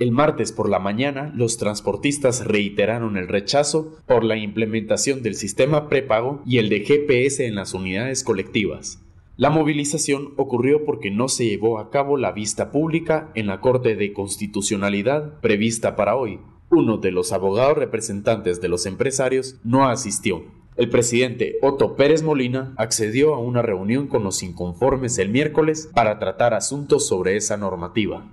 El martes por la mañana, los transportistas reiteraron el rechazo por la implementación del sistema prepago y el de GPS en las unidades colectivas. La movilización ocurrió porque no se llevó a cabo la vista pública en la Corte de Constitucionalidad prevista para hoy. Uno de los abogados representantes de los empresarios no asistió. El presidente Otto Pérez Molina accedió a una reunión con los inconformes el miércoles para tratar asuntos sobre esa normativa.